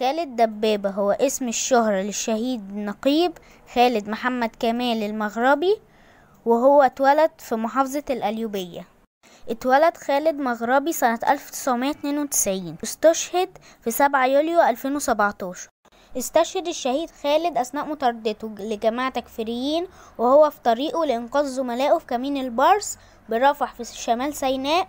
خالد دبابة هو اسم الشهرة للشهيد النقيب خالد محمد كمال المغربي وهو اتولد في محافظة القليوبية اتولد خالد مغربي سنة 1992 استشهد في 7 يوليو 2017 استشهد الشهيد خالد أثناء مطاردته لجماعة تكفيريين وهو في طريقه لإنقاذ زملائه في كمين البارس برفح في شمال سيناء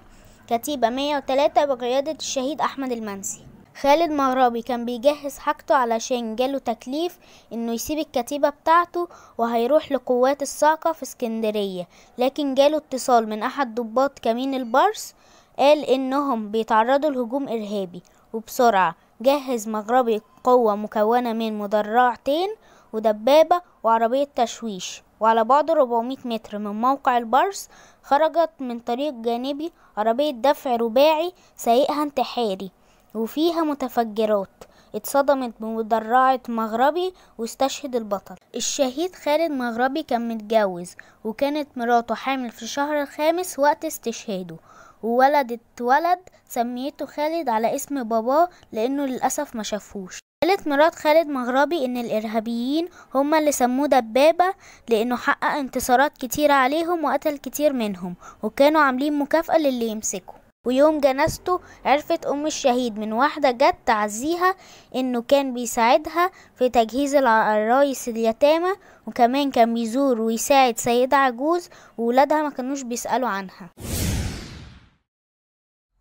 كتيبة 103 بقيادة الشهيد أحمد المنسي خالد مغربي كان بيجهز حاجته علشان جاله تكليف انه يسيب الكتيبة بتاعته وهيروح لقوات الصاعقة في اسكندرية لكن جاله اتصال من احد ضباط كمين البرس قال انهم بيتعرضوا لهجوم ارهابي وبسرعة جهز مغربي قوة مكونة من مدرعتين ودبابة وعربية تشويش وعلى بعد 400 متر من موقع البرس خرجت من طريق جانبي عربية دفع رباعي سايقها انتحاري وفيها متفجرات اتصدمت بمدرعة مغربي واستشهد البطل الشهيد خالد مغربي كان متجوز وكانت مراته حامل في الشهر الخامس وقت استشهاده وولدت ولد سميته خالد على اسم باباه لأنه للأسف ما شافوش قالت مرات خالد مغربي إن الإرهابيين هما اللي سموه دبابة لأنه حقق انتصارات كتيرة عليهم وقتل كتير منهم وكانوا عاملين مكافأة للي يمسكه ويوم جنازته عرفت أم الشهيد من واحدة جت تعزيها إنه كان بيساعدها في تجهيز العرايس اليتامى وكمان كان بيزور ويساعد سيدة عجوز وولادها ما كانوش بيسألوا عنها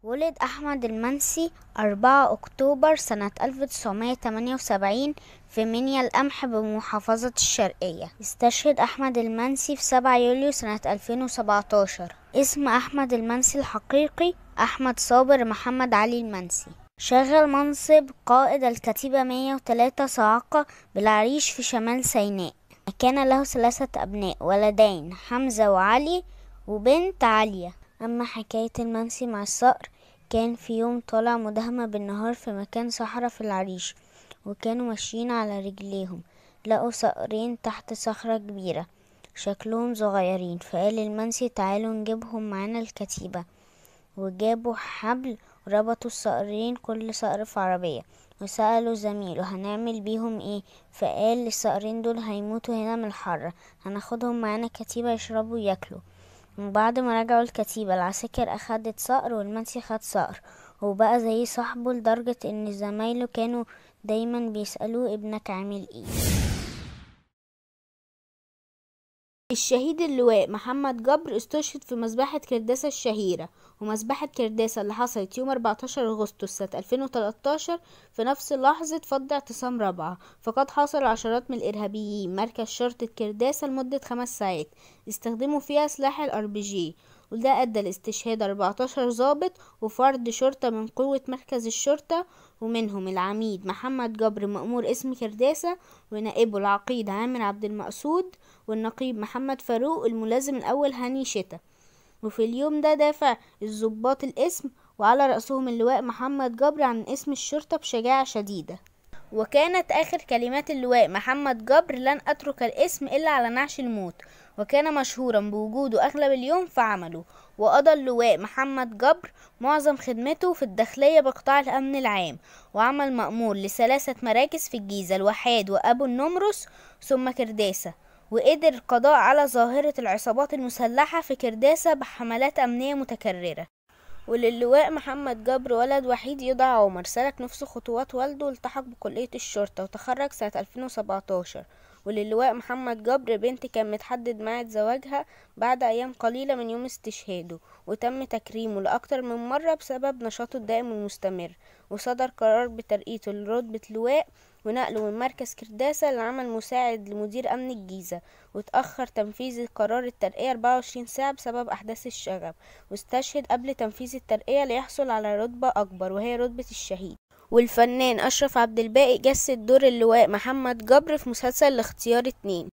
ولد أحمد المنسي 4 أكتوبر سنة 1978 في منيا القمح بمحافظة الشرقية استشهد أحمد المنسي في 7 يوليو سنة 2017 اسم أحمد المنسي الحقيقي أحمد صابر محمد علي المنسي شغل منصب قائد الكتيبة 103 صاعقة بالعريش في شمال سيناء كان له ثلاثة أبناء ولدين حمزة وعلي وبنت عالية أما حكاية المنسي مع الصقر كان في يوم طالع مدهمة بالنهار في مكان صحرا في العريش وكانوا ماشيين على رجليهم لقوا صقرين تحت صخرة كبيرة شكلهم صغيرين فقال المنسي تعالوا نجيبهم معانا الكتيبة وجابوا حبل وربطوا الصقرين كل صقر في عربية وسألوا زميله هنعمل بيهم ايه فقال الصقرين دول هيموتوا هنا من الحر هناخدهم معانا كتيبة يشربوا وياكلوا بعد ما رجعوا الكتيبة العساكر أخدت صقر والمنسي خد صقر وبقى زي صاحبه لدرجة إن زمايله كانوا دايما بيسألوه ابنك عامل ايه الشهيد اللواء محمد جبر استشهد في مذبحة كرداسة الشهيرة ومذبحة كرداسة اللي حصلت يوم 14 أغسطس سنة 2013 في نفس لحظة فض اعتصام رابعة فقد حاصر عشرات من الإرهابيين مركز شرطة كرداسة لمدة خمس ساعات استخدموا فيها سلاح الار بي جي وده أدى لاستشهاد 14 ضابط وفرد شرطة من قوة مركز الشرطة ومنهم العميد محمد جبر مأمور اسم كرداسة ونائبه العقيد عامر عبد المقصود والنقيب محمد فاروق الملازم الأول هاني شتا وفي اليوم ده دافع الضباط الاسم وعلى رأسهم اللواء محمد جبر عن اسم الشرطة بشجاعة شديدة وكانت آخر كلمات اللواء محمد جبر لن أترك الاسم إلا على نعش الموت وكان مشهورا بوجوده أغلب اليوم في عمله وقضى اللواء محمد جبر معظم خدمته في الداخلية بقطاع الأمن العام وعمل مأمور لثلاثة مراكز في الجيزة الوحاد وأبو النمرس ثم كرداسة وقدر القضاء على ظاهرة العصابات المسلحة في كرداسة بحملات أمنية متكررة وللواء محمد جبر ولد وحيد يدعى عمر سلك نفس خطوات والده والتحق بكلية الشرطة وتخرج سنة 2017 وللواء محمد جبر بنت كان متحدد ميعاد زواجها بعد أيام قليلة من يوم استشهاده وتم تكريمه لأكتر من مرة بسبب نشاطه الدائم والمستمر وصدر قرار بترقيته لرتبة لواء ونقله من مركز كرداسة لعمل مساعد لمدير أمن الجيزة وتأخر تنفيذ قرار الترقية 24 ساعة بسبب أحداث الشغب واستشهد قبل تنفيذ الترقية ليحصل على رتبة أكبر وهي رتبة الشهيد والفنان أشرف عبد الباقي جسد دور اللواء محمد جبر في مسلسل الاختيار اتنين